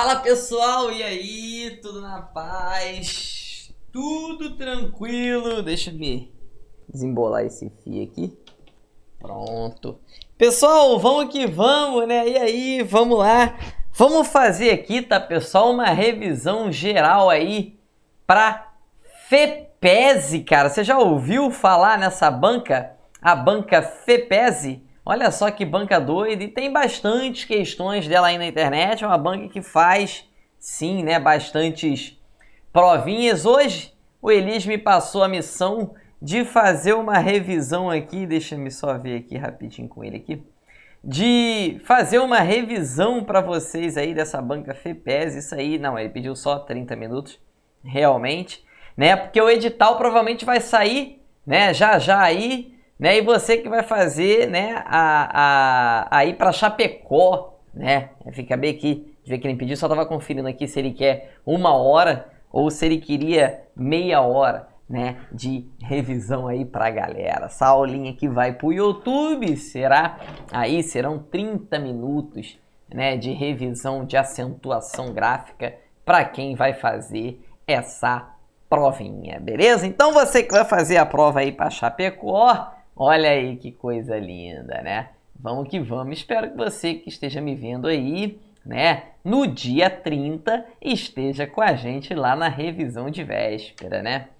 Fala pessoal, e aí? Tudo na paz? Tudo tranquilo? Deixa eu me desembolar esse fio aqui. Pronto. Pessoal, vamos que vamos, né? E aí, vamos lá. Vamos fazer aqui, tá, pessoal, uma revisão geral aí para FEPESE, cara. Você já ouviu falar nessa banca? A banca FEPESE? Olha só que banca doida e tem bastantes questões dela aí na internet. É uma banca que faz, sim, né, bastantes provinhas. Hoje o Elis me passou a missão de fazer uma revisão aqui. Deixa me só ver aqui rapidinho com ele aqui. De fazer uma revisão para vocês aí dessa banca FEPES. Isso aí, não, ele pediu só 30 minutos, realmente, né? Porque o edital provavelmente vai sair, né, já já aí né? E você que vai fazer né, a, a, a ir para Chapecó, né? Fica bem aqui, de ver que ele pediu, só estava conferindo aqui se ele quer uma hora ou se ele queria meia hora. Né, de revisão aí pra galera. Essa aulinha que vai pro YouTube será aí serão 30 minutos, né, de revisão de acentuação gráfica para quem vai fazer essa provinha, beleza? Então você que vai fazer a prova aí para Chapecó, Olha aí que coisa linda, né? Vamos que vamos. Espero que você que esteja me vendo aí, né, no dia 30 esteja com a gente lá na revisão de véspera, né?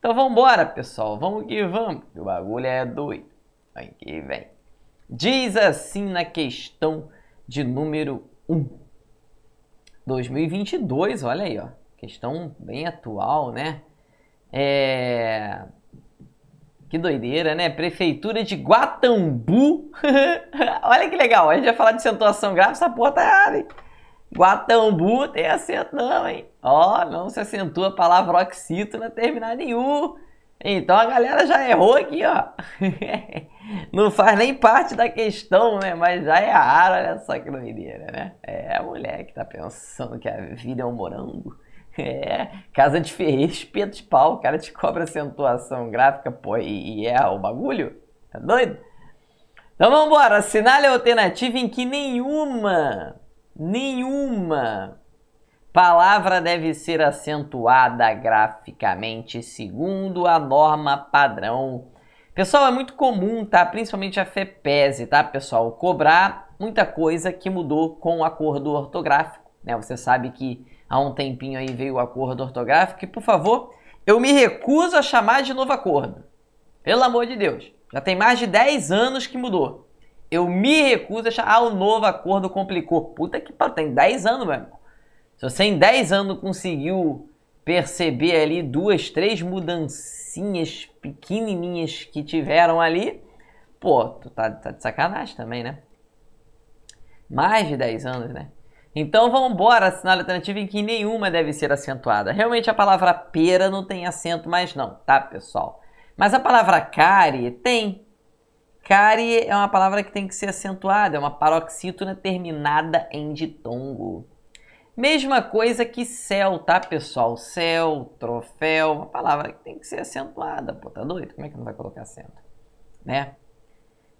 Então vamos embora, pessoal. Vamos que vamos. O bagulho é doido. Aqui vem. Diz assim na questão de número 1. 2022, olha aí, ó. Questão bem atual, né? É... Que doideira, né? Prefeitura de Guatambu. Olha que legal. A gente vai falar de acentuação grave, essa porra tá errada, hein? Guatambu tem acento não, hein? Ó, não se acentua a palavra oxítona terminar nenhum. Então a galera já errou aqui, ó. não faz nem parte da questão, né? Mas já erraram, olha só que doideira, né? É a mulher que tá pensando que a vida é um morango. É, casa de ferreiro, espeto de pau. O cara te cobra acentuação gráfica, pô, e, e é o bagulho. Tá doido? Então vamos embora. Assinale a alternativa em que nenhuma, nenhuma palavra deve ser acentuada graficamente segundo a norma padrão. Pessoal, é muito comum, tá? Principalmente a FEPESE, tá, pessoal? Cobrar muita coisa que mudou com o acordo ortográfico, né? Você sabe que há um tempinho aí veio o acordo ortográfico, que por favor, eu me recuso a chamar de novo acordo. Pelo amor de Deus. Já tem mais de 10 anos que mudou. Eu me recuso a chamar. Ah, o novo acordo complicou. Puta que pariu, tem 10 anos, meu irmão. Se você em 10 anos conseguiu perceber ali duas, três mudancinhas pequenininhas que tiveram ali, pô, tu tá, tá de sacanagem também, né? Mais de 10 anos, né? Então vamos embora, sinal alternativo em que nenhuma deve ser acentuada. Realmente a palavra pera não tem acento mais não, tá, pessoal? Mas a palavra cárie tem. Cárie é uma palavra que tem que ser acentuada, é uma paroxítona terminada em ditongo. Mesma coisa que céu, tá, pessoal? Céu, troféu, uma palavra que tem que ser acentuada. Pô, tá doido? Como é que não vai colocar acento? Né?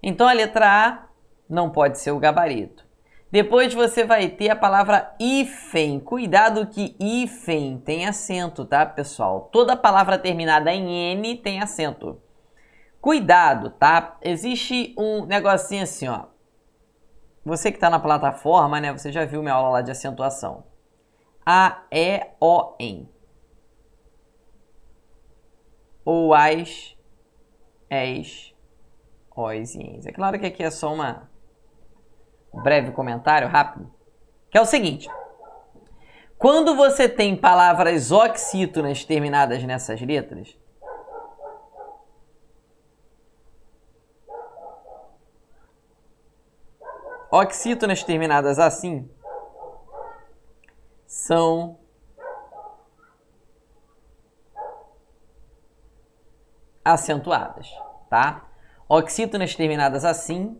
Então a letra A não pode ser o gabarito. Depois você vai ter a palavra hífen. Cuidado que hífen tem acento, tá, pessoal? Toda palavra terminada em N tem acento. Cuidado, tá? Existe um negocinho assim, ó. Você que está na plataforma, né? Você já viu minha aula lá de acentuação. A, E, O, N. Ou as, es, os e ens. É claro que aqui é só uma breve comentário rápido, que é o seguinte: quando você tem palavras oxítonas terminadas nessas letras, oxítonas terminadas assim são acentuadas, tá? Oxítonas terminadas assim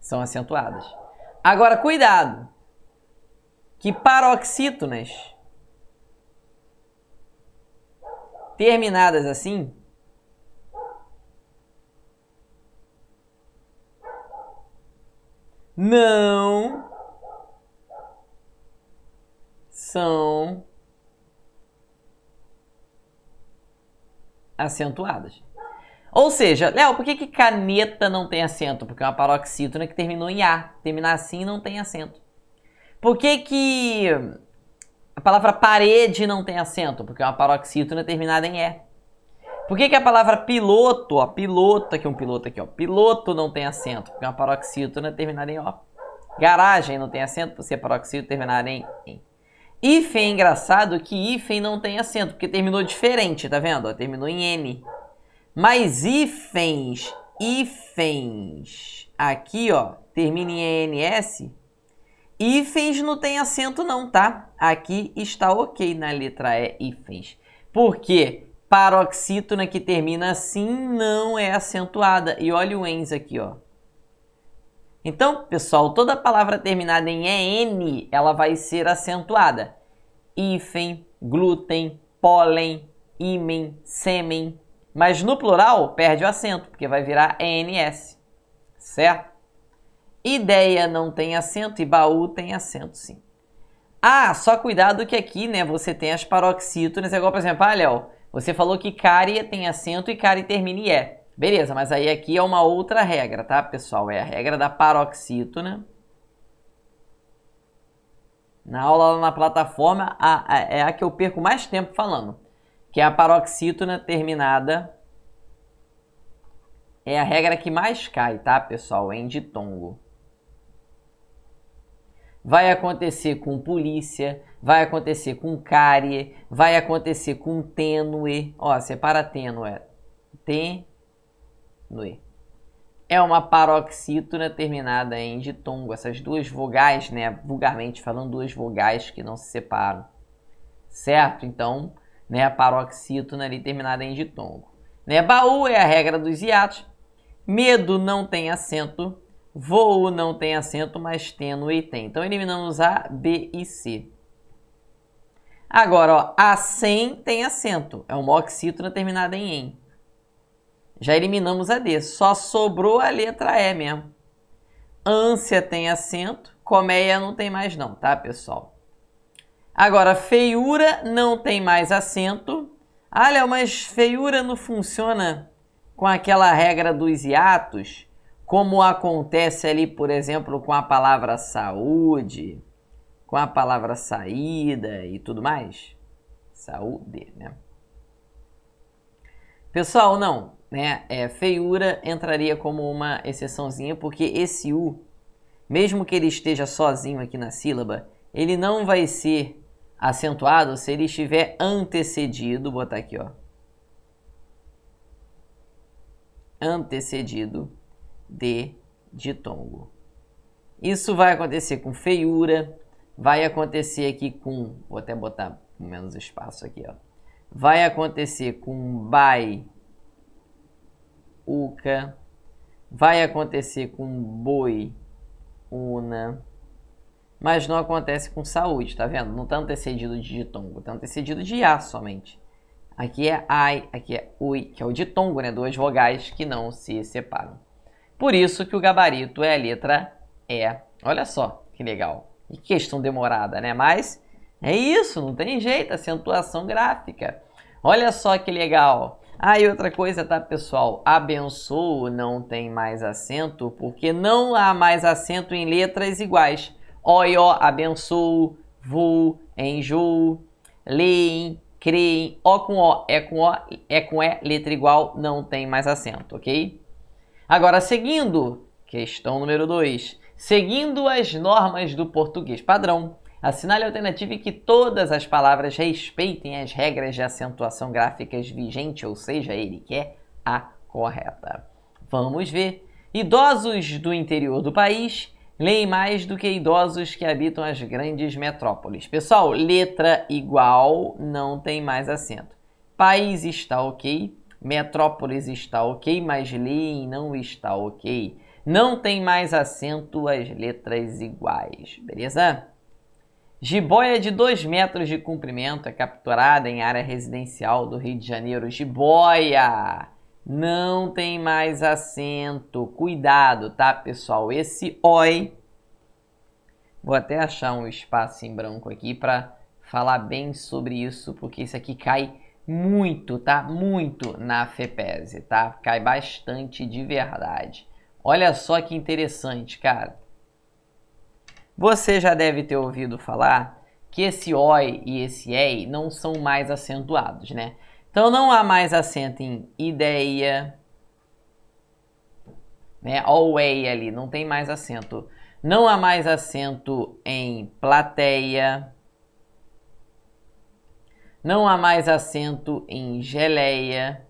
são acentuadas. Agora, cuidado, que paroxítonas terminadas assim não são acentuadas. Ou seja, Léo, por que, que caneta não tem acento? Porque é uma paroxítona que terminou em A. Terminar assim não tem acento. Por que, que a palavra parede não tem acento? Porque é uma paroxítona terminada em E. Por que, que a palavra piloto, ó, piloto, aqui é um piloto aqui, ó, piloto não tem acento? Porque é uma paroxítona terminada em O. Garagem não tem acento, porque é paroxítona terminada em, E. Hífen é engraçado que hífen não tem acento, porque terminou diferente, tá vendo? Ó, terminou em N. Mas hífens, hífens, aqui ó, termina em ENS, hífens não tem acento não, tá? Aqui está ok na letra E, hífens. Por quê? Paroxítona que termina assim não é acentuada. E olha o ENS aqui, ó. Então, pessoal, toda palavra terminada em EN, ela vai ser acentuada. Hífen, glúten, pólen, ímen, sêmen, mas no plural, perde o acento, porque vai virar ENS. Certo? Ideia não tem acento e baú tem acento, sim. Ah, só cuidado que aqui, né, você tem as paroxítonas. É igual, por exemplo, ah, Léo, você falou que cárie tem acento e cárie termina em E. Beleza, mas aí aqui é uma outra regra, tá, pessoal? É a regra da paroxítona. Na aula lá na plataforma, a, a, é a que eu perco mais tempo falando que é a paroxítona terminada. É a regra que mais cai, tá, pessoal? É em ditongo. Vai acontecer com polícia, vai acontecer com cárie, vai acontecer com tênue. Ó, separa tênue. Tênue. É uma paroxítona terminada em ditongo. Essas duas vogais, né? Vulgarmente falando, duas vogais que não se separam. Certo? Então, né, a paroxítona ali terminada em ditongo. Né? Baú é a regra dos hiatos, medo não tem acento, voo não tem acento, mas tênue tem. Então eliminamos A, B e C. Agora, ó, a sem tem acento, é uma oxítona terminada em em. Já eliminamos a D, só sobrou a letra E mesmo. Ânsia tem acento, colmeia não tem mais não, tá, pessoal? Agora, feiura não tem mais acento. Ah, Léo, mas feiura não funciona com aquela regra dos hiatos, como acontece ali, por exemplo, com a palavra saúde, com a palavra saída e tudo mais? Saúde, né? Pessoal, não, né? É, feiura entraria como uma exceçãozinha, porque esse U, mesmo que ele esteja sozinho aqui na sílaba, ele não vai ser acentuado se ele estiver antecedido, botar aqui, ó. Antecedido de ditongo. Isso vai acontecer com feiura, vai acontecer aqui com, vou até botar menos espaço aqui, ó. Vai acontecer com bai, uca, vai acontecer com boi, una, mas não acontece com saúde, tá vendo? Não está antecedido de ditongo, está antecedido de A somente. Aqui é ai, aqui é ui, que é o ditongo, né? Duas vogais que não se separam. Por isso que o gabarito é a letra E. Olha só que legal. E questão demorada, né? Mas é isso, não tem jeito, acentuação gráfica. Olha só que legal. Ah, e outra coisa, tá, pessoal? Abençoo não tem mais acento porque não há mais acento em letras iguais oió abençoo. Vu, enjoo. Leem, creem. O com O, é com O, é com E, é, letra igual, não tem mais acento, ok? Agora, seguindo, questão número 2. Seguindo as normas do português padrão, assinale a alternativa que todas as palavras respeitem as regras de acentuação gráficas vigente, ou seja, ele quer é a correta. Vamos ver. Idosos do interior do país leem mais do que idosos que habitam as grandes metrópoles. Pessoal, letra igual não tem mais acento. País está ok, metrópolis está ok, mas leem não está ok. Não tem mais acento as letras iguais, beleza? Jiboia de 2 metros de comprimento é capturada em área residencial do Rio de Janeiro. Jiboia! Não tem mais acento. Cuidado, tá, pessoal? Esse OI. Vou até achar um espaço em branco aqui para falar bem sobre isso, porque isso aqui cai muito, tá? Muito na FEPESE, tá? Cai bastante de verdade. Olha só que interessante, cara. Você já deve ter ouvido falar que esse OI e esse EI não são mais acentuados, né? Então não há mais acento em ideia, né? Away ali, não tem mais acento. Não há mais acento em plateia. Não há mais acento em geleia.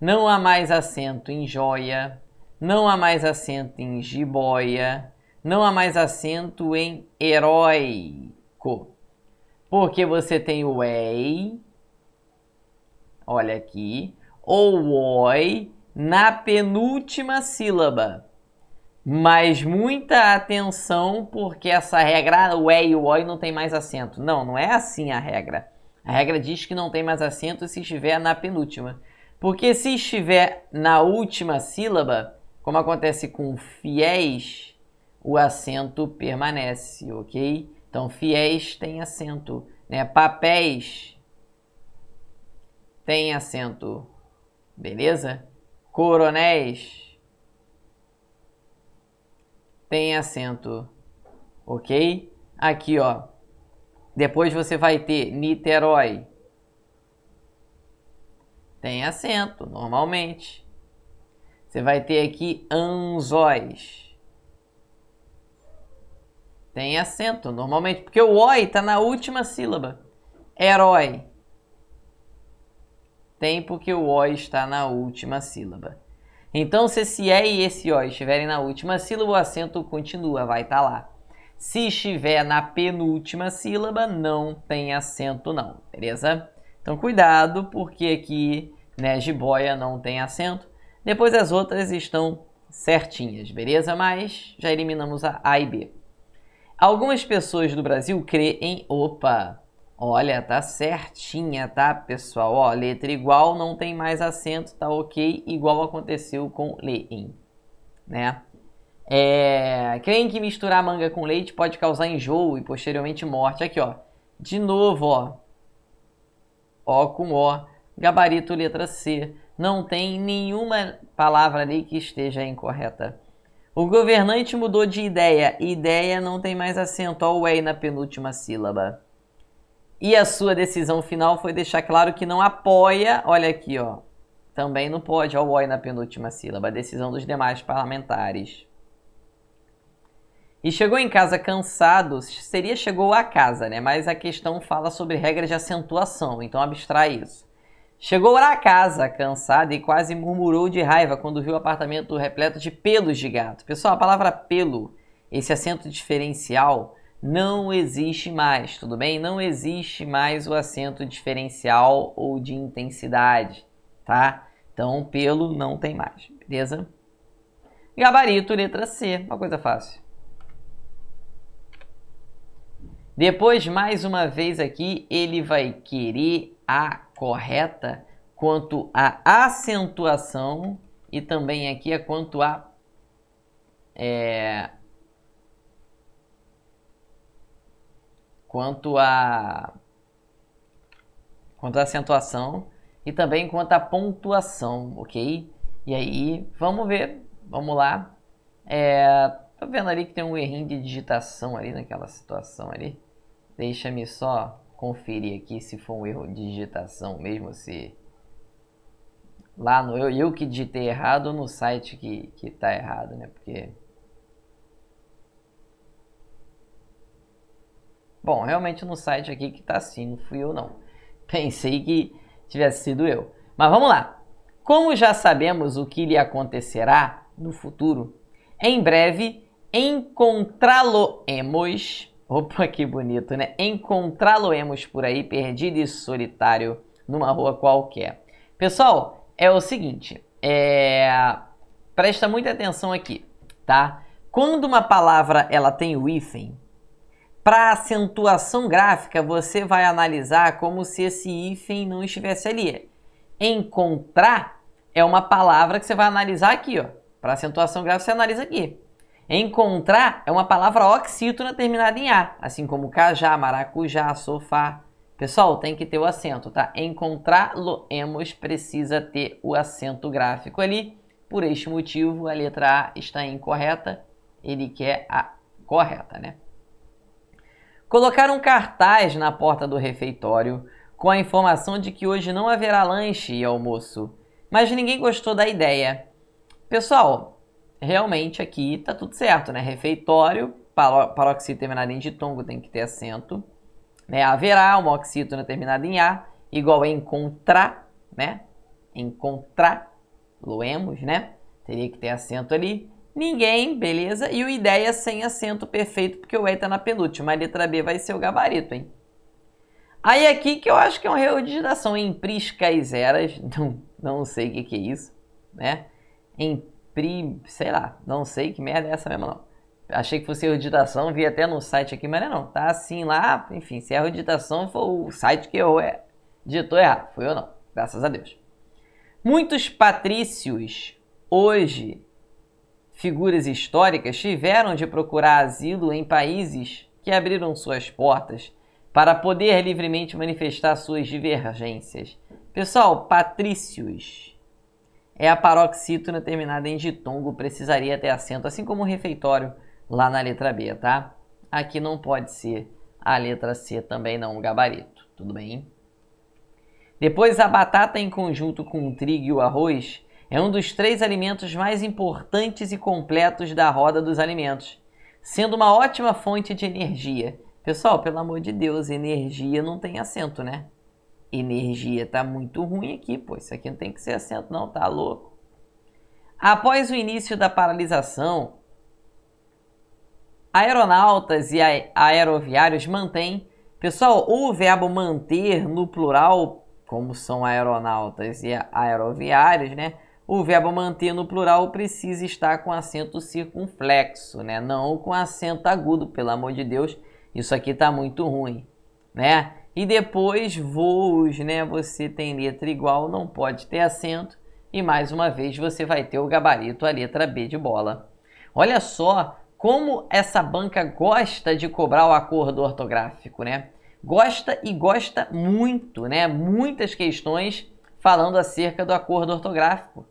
Não há mais acento em joia. Não há mais acento em jiboia. Não há mais acento em heróico. Porque você tem o ei olha aqui, ou oi na penúltima sílaba. Mas muita atenção, porque essa regra, o E é e o OI não tem mais acento. Não, não é assim a regra. A regra diz que não tem mais acento se estiver na penúltima. Porque se estiver na última sílaba, como acontece com fiéis, o acento permanece, ok? Então, fiéis tem acento. Né? Papéis tem acento. Beleza? Coronéis tem acento. Ok? Aqui, ó. Depois você vai ter Niterói. Tem acento, normalmente. Você vai ter aqui Anzóis. Tem acento, normalmente, porque o oi está na última sílaba. Herói tempo que o O está na última sílaba. Então, se esse E e esse O estiverem na última sílaba, o acento continua, vai estar tá lá. Se estiver na penúltima sílaba, não tem acento não, beleza? Então, cuidado, porque aqui, né, jiboia não tem acento. Depois as outras estão certinhas, beleza? Mas já eliminamos a A e B. Algumas pessoas do Brasil creem, opa, Olha, tá certinha, tá, pessoal? Ó, letra igual, não tem mais acento, tá ok, igual aconteceu com leim, né? É, creem que misturar manga com leite pode causar enjoo e posteriormente morte. Aqui, ó. De novo, ó. Ó com ó. Gabarito letra C. Não tem nenhuma palavra ali que esteja incorreta. O governante mudou de ideia. Ideia não tem mais acento. Ó, o E na penúltima sílaba. E a sua decisão final foi deixar claro que não apoia, olha aqui, ó. Também não pode, ó, o oi na penúltima sílaba, a decisão dos demais parlamentares. E chegou em casa cansado, seria chegou a casa, né? Mas a questão fala sobre regras de acentuação, então abstrai isso. Chegou a casa cansado e quase murmurou de raiva quando viu o apartamento repleto de pelos de gato. Pessoal, a palavra pelo, esse acento diferencial, não existe mais, tudo bem? Não existe mais o acento diferencial ou de intensidade, tá? Então, pelo não tem mais, beleza? Gabarito, letra C, uma coisa fácil. Depois, mais uma vez aqui, ele vai querer a correta quanto à acentuação e também aqui é quanto à é, quanto a quanto a acentuação e também quanto a pontuação, ok? E aí, vamos ver, vamos lá. É, tô vendo ali que tem um errinho de digitação ali naquela situação ali. Deixa-me só conferir aqui se foi um erro de digitação mesmo, se lá no eu, eu que digitei errado ou no site que, que tá errado, né? Porque Bom, realmente no site aqui que tá assim, não fui eu não. Pensei que tivesse sido eu. Mas vamos lá. Como já sabemos o que lhe acontecerá no futuro, em breve encontrá-lo-emos. Opa, que bonito, né? Encontrá-lo-emos por aí, perdido e solitário, numa rua qualquer. Pessoal, é o seguinte, é... presta muita atenção aqui, tá? Quando uma palavra ela tem o hífen, para acentuação gráfica, você vai analisar como se esse hífen não estivesse ali. Encontrar é uma palavra que você vai analisar aqui, ó. Para acentuação gráfica, você analisa aqui. Encontrar é uma palavra oxítona terminada em A, assim como cajá, maracujá, sofá. Pessoal, tem que ter o acento, tá? Encontrá-lo, hemos precisa ter o acento gráfico ali. Por este motivo, a letra A está incorreta, ele quer a correta, né? Colocaram um cartaz na porta do refeitório com a informação de que hoje não haverá lanche e almoço, mas ninguém gostou da ideia. Pessoal, realmente aqui tá tudo certo, né? Refeitório, paro paroxito terminado em ditongo tem que ter acento, né? Haverá uma oxítona terminada em A, igual a encontrar, né? Encontrar, loemos, né? Teria que ter acento ali ninguém, beleza? E o ideia sem acento perfeito, porque o E está na penúltima. A letra B vai ser o gabarito, hein? Aí aqui que eu acho que é um erro de geração. Empris não, não sei o que, que é isso, né? Em Pri, sei lá, não sei que merda é essa mesmo, não. Achei que fosse erro de vi até no site aqui, mas não, é não. Tá assim lá, enfim, se é erro de foi o site que eu é, digitou errado, foi eu não, graças a Deus. Muitos patrícios hoje figuras históricas tiveram de procurar asilo em países que abriram suas portas para poder livremente manifestar suas divergências. Pessoal, patrícios é a paroxítona terminada em ditongo, precisaria ter acento, assim como o refeitório lá na letra B, tá? Aqui não pode ser a letra C também não, o gabarito, tudo bem? Depois a batata em conjunto com o trigo e o arroz é um dos três alimentos mais importantes e completos da roda dos alimentos, sendo uma ótima fonte de energia. Pessoal, pelo amor de Deus, energia não tem acento, né? Energia tá muito ruim aqui, pô. Isso aqui não tem que ser acento, não, tá louco? Após o início da paralisação, aeronautas e aeroviários mantêm. Pessoal, o verbo manter no plural, como são aeronautas e aeroviários, né? o verbo manter no plural precisa estar com acento circunflexo, né? Não com acento agudo, pelo amor de Deus, isso aqui tá muito ruim, né? E depois voos, né? Você tem letra igual, não pode ter acento e mais uma vez você vai ter o gabarito, a letra B de bola. Olha só como essa banca gosta de cobrar o acordo ortográfico, né? Gosta e gosta muito, né? Muitas questões falando acerca do acordo ortográfico.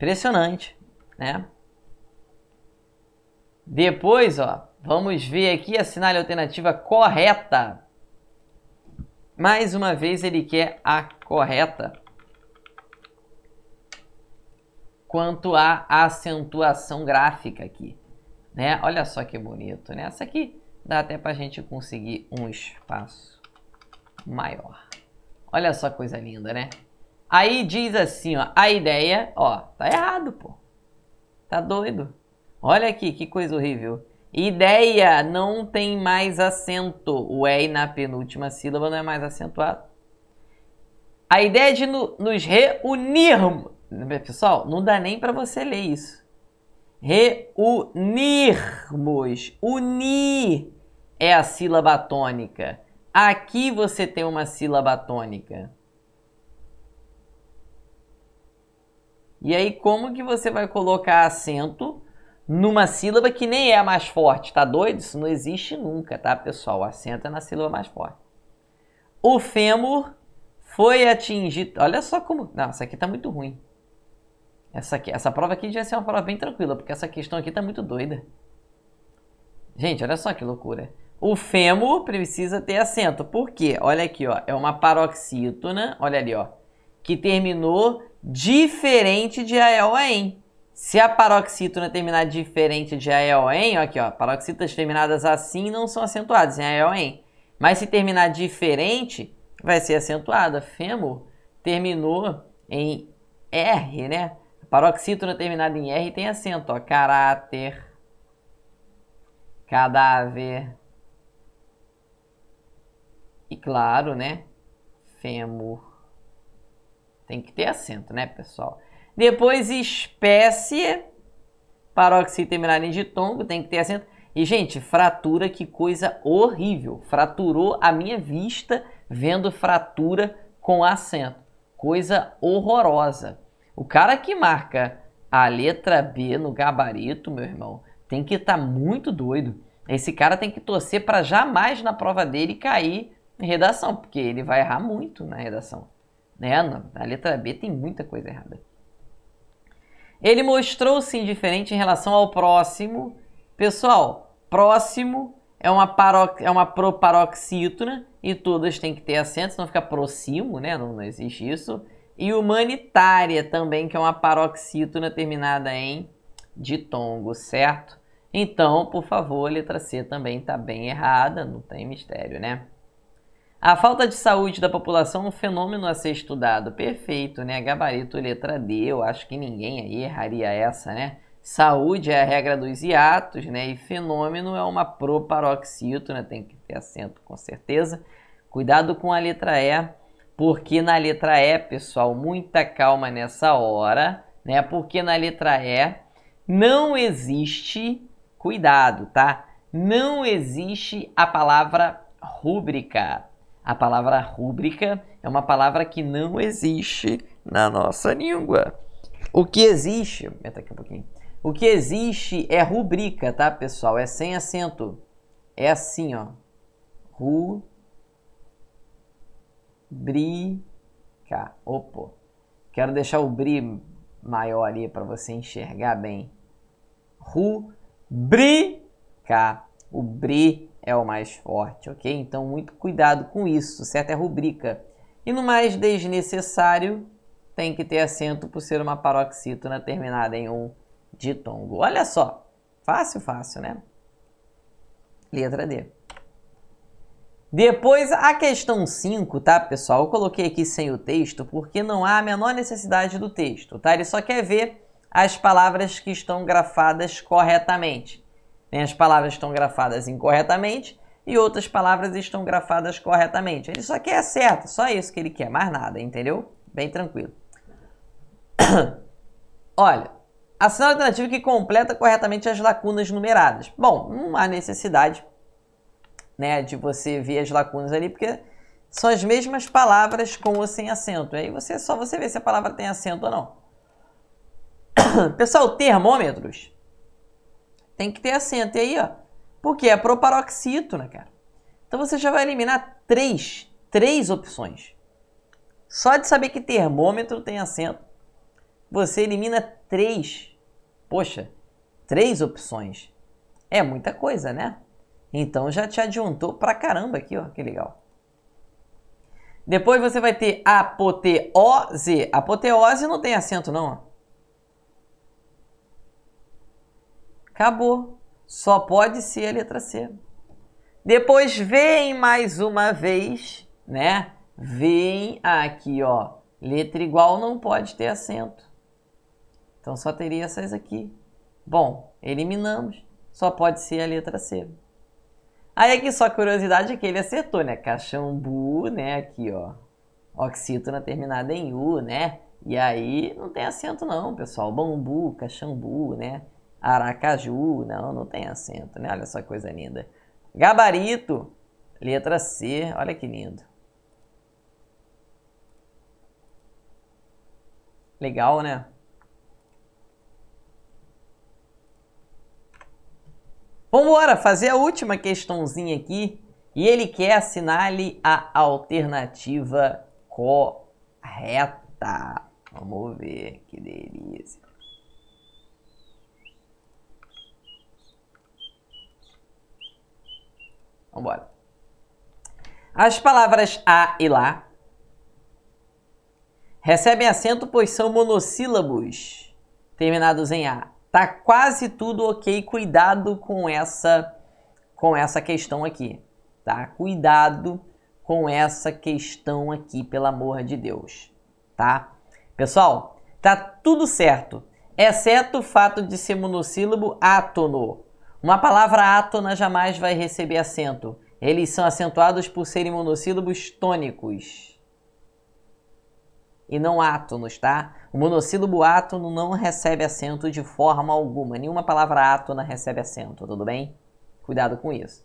Impressionante, né? Depois, ó, vamos ver aqui a sinal alternativa correta. Mais uma vez ele quer a correta. Quanto à acentuação gráfica aqui, né? Olha só que bonito, né? Essa aqui dá até para a gente conseguir um espaço maior. Olha só coisa linda, né? Aí diz assim, ó, a ideia, ó, tá errado, pô. Tá doido. Olha aqui, que coisa horrível. Ideia não tem mais acento. O E na penúltima sílaba não é mais acentuado. A ideia é de no, nos reunirmos. Pessoal, não dá nem para você ler isso. Reunirmos. Unir é a sílaba tônica. Aqui você tem uma sílaba tônica. E aí como que você vai colocar acento numa sílaba que nem é a mais forte, tá doido? Isso não existe nunca, tá, pessoal? O acento é na sílaba mais forte. O fêmur foi atingido. Olha só como. Não, essa aqui tá muito ruim. Essa, aqui, essa prova aqui já ser uma prova bem tranquila, porque essa questão aqui tá muito doida. Gente, olha só que loucura. O fêmur precisa ter acento. Por quê? Olha aqui, ó. É uma paroxítona, olha ali, ó. Que terminou diferente de AEOEN. Se a paroxítona terminar diferente de AEOEN, aqui ó, paroxítonas terminadas assim não são acentuadas em AEOEN. Mas se terminar diferente, vai ser acentuada. Fêmur terminou em R, né? Paroxítona terminada em R tem acento, ó. Caráter, cadáver e, claro, né? Fêmur. Tem que ter acento, né, pessoal? Depois, espécie, paroxítema terminar de tongo, tem que ter acento. E, gente, fratura, que coisa horrível. Fraturou a minha vista vendo fratura com acento. Coisa horrorosa. O cara que marca a letra B no gabarito, meu irmão, tem que estar tá muito doido. Esse cara tem que torcer para jamais na prova dele cair em redação, porque ele vai errar muito na redação. Né? A letra B tem muita coisa errada. Ele mostrou-se indiferente em relação ao próximo. Pessoal, próximo é uma, parox... é uma proparoxítona e todas têm que ter acento, senão fica próximo, né? Não, não existe isso. E humanitária também, que é uma paroxítona terminada em ditongo, certo? Então, por favor, a letra C também está bem errada, não tem mistério, né? A falta de saúde da população é um fenômeno a ser estudado. Perfeito, né? Gabarito letra D, eu acho que ninguém aí erraria essa, né? Saúde é a regra dos hiatos, né? E fenômeno é uma proparoxítona, né? tem que ter acento com certeza. Cuidado com a letra E, porque na letra E, pessoal, muita calma nessa hora, né? Porque na letra E não existe, cuidado, tá? Não existe a palavra rúbrica. A palavra rúbrica é uma palavra que não existe na nossa língua. O que existe, aumenta aqui um pouquinho. O que existe é rubrica, tá, pessoal? É sem acento. É assim, ó. -ca. Opa. Quero deixar o bri maior ali para você enxergar bem. -ca. O bri é o mais forte, ok? Então, muito cuidado com isso, certo? É rubrica. E no mais desnecessário, tem que ter acento por ser uma paroxítona terminada em um ditongo. Olha só, fácil, fácil, né? Letra D. Depois, a questão 5, tá, pessoal? Eu coloquei aqui sem o texto porque não há a menor necessidade do texto, tá? Ele só quer ver as palavras que estão grafadas corretamente. As palavras estão grafadas incorretamente e outras palavras estão grafadas corretamente. Ele só quer certo, só isso que ele quer, mais nada, entendeu? Bem tranquilo. Olha, assinale alternativa que completa corretamente as lacunas numeradas. Bom, não há necessidade né, de você ver as lacunas ali, porque são as mesmas palavras com ou sem acento. Aí você só você vê se a palavra tem acento ou não. Pessoal, termômetros tem que ter acento. E aí, ó, porque é proparoxítona, cara. Então você já vai eliminar três, três opções. Só de saber que termômetro tem acento, você elimina três. Poxa, três opções. É muita coisa, né? Então já te adiantou pra caramba aqui, ó, que legal. Depois você vai ter apoteose. Apoteose não tem acento não, ó. Acabou. Só pode ser a letra C. Depois vem mais uma vez, né? Vem aqui, ó. Letra igual não pode ter acento. Então só teria essas aqui. Bom, eliminamos. Só pode ser a letra C. Aí aqui só curiosidade é que ele acertou, né? Caxambu, né? Aqui, ó. Oxítona terminada em U, né? E aí não tem acento não, pessoal. Bambu, caxambu, né? Aracaju, não, não tem acento, né? Olha só que coisa linda. Gabarito, letra C, olha que lindo. Legal, né? Vamos embora, fazer a última questãozinha aqui. E ele quer assinale a alternativa correta. Vamos ver, que delícia. Vambora. As palavras a e lá recebem acento pois são monossílabos terminados em a. Tá quase tudo ok. Cuidado com essa com essa questão aqui, tá? Cuidado com essa questão aqui, pelo amor de Deus, tá? Pessoal, tá tudo certo, exceto o fato de ser monossílabo átono. Uma palavra átona jamais vai receber acento. Eles são acentuados por serem monossílabos tônicos. E não átonos, tá? O monossílabo átono não recebe acento de forma alguma. Nenhuma palavra átona recebe acento, tudo bem? Cuidado com isso.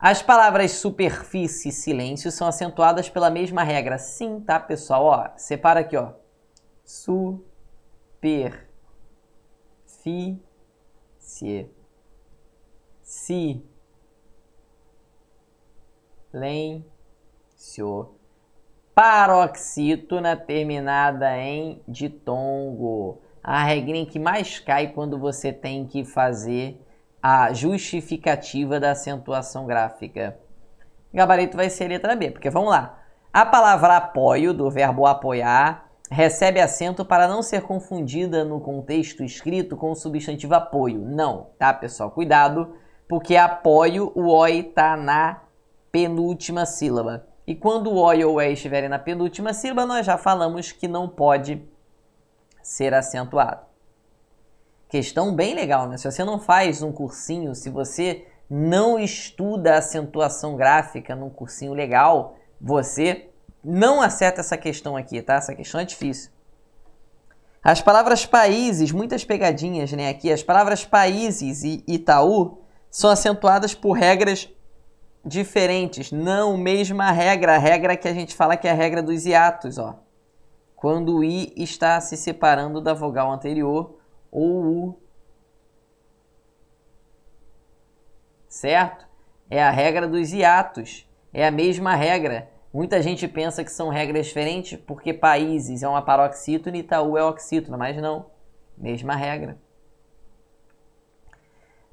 As palavras superfície e silêncio são acentuadas pela mesma regra. Sim, tá, pessoal? Ó, separa aqui, ó. Superfície si silêncio. Paroxítona terminada em ditongo. A regrinha que mais cai quando você tem que fazer a justificativa da acentuação gráfica. Gabarito vai ser letra B, porque vamos lá. A palavra apoio, do verbo apoiar, recebe acento para não ser confundida no contexto escrito com o substantivo apoio. Não, tá, pessoal? Cuidado porque apoio, o OI está na penúltima sílaba. E quando o OI ou o E estiverem na penúltima sílaba, nós já falamos que não pode ser acentuado. Questão bem legal, né? Se você não faz um cursinho, se você não estuda acentuação gráfica num cursinho legal, você não acerta essa questão aqui, tá? Essa questão é difícil. As palavras países, muitas pegadinhas, né? Aqui, as palavras países e Itaú são acentuadas por regras diferentes, não mesma regra, a regra que a gente fala que é a regra dos hiatos, ó. Quando o i está se separando da vogal anterior ou u. Certo? É a regra dos hiatos, é a mesma regra. Muita gente pensa que são regras diferentes porque países é uma paroxítona e Itaú é oxítona, mas não. Mesma regra.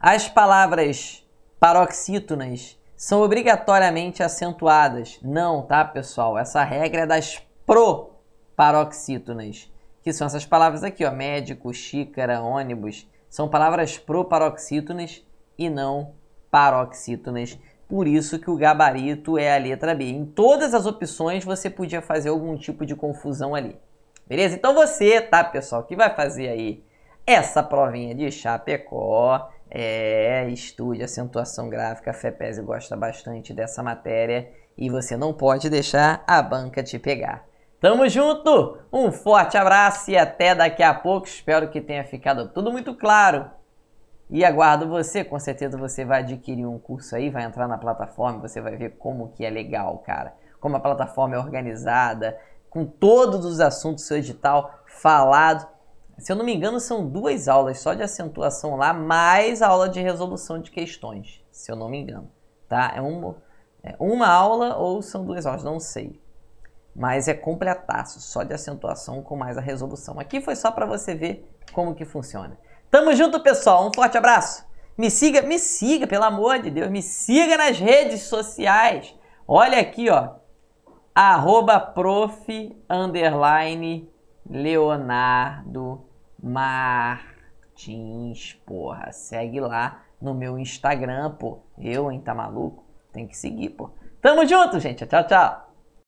As palavras paroxítonas são obrigatoriamente acentuadas. Não, tá, pessoal? Essa regra é das proparoxítonas, que são essas palavras aqui, ó, médico, xícara, ônibus. São palavras proparoxítonas e não paroxítonas. Por isso que o gabarito é a letra B. Em todas as opções você podia fazer algum tipo de confusão ali. Beleza? Então você, tá, pessoal, que vai fazer aí essa provinha de Chapecó, é, estude acentuação gráfica, a FEPES gosta bastante dessa matéria e você não pode deixar a banca te pegar. Tamo junto, um forte abraço e até daqui a pouco. Espero que tenha ficado tudo muito claro. E aguardo você, com certeza você vai adquirir um curso aí, vai entrar na plataforma, você vai ver como que é legal, cara. Como a plataforma é organizada, com todos os assuntos do seu edital falado se eu não me engano, são duas aulas só de acentuação lá, mais a aula de resolução de questões, se eu não me engano. Tá? É uma, é uma aula ou são duas aulas, não sei. Mas é completaço, só de acentuação com mais a resolução. Aqui foi só para você ver como que funciona. Tamo junto, pessoal. Um forte abraço. Me siga, me siga, pelo amor de Deus. Me siga nas redes sociais. Olha aqui, ó. Arroba prof, Leonardo Martins, porra. Segue lá no meu Instagram, pô. Eu, hein, tá maluco? Tem que seguir, pô. Tamo junto, gente. Tchau, tchau.